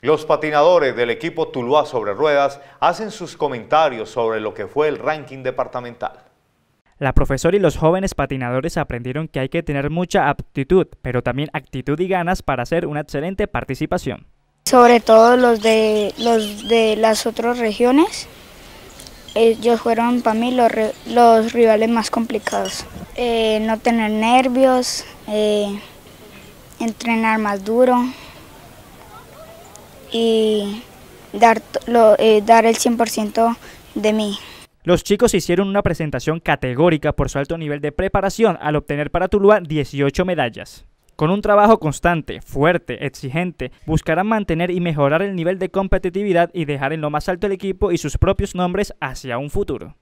Los patinadores del equipo Tuluá sobre ruedas hacen sus comentarios sobre lo que fue el ranking departamental. La profesora y los jóvenes patinadores aprendieron que hay que tener mucha aptitud, pero también actitud y ganas para hacer una excelente participación. Sobre todo los de, los de las otras regiones, ellos fueron para mí los, los rivales más complicados. Eh, no tener nervios, eh, entrenar más duro y dar, eh, el 100% de mí. Los chicos hicieron una presentación categórica por su alto nivel de preparación al obtener para Tuluá 18 medallas. Con un trabajo constante, fuerte, exigente, buscarán mantener y mejorar el nivel de competitividad y dejar en lo más alto el equipo y sus propios nombres hacia un futuro.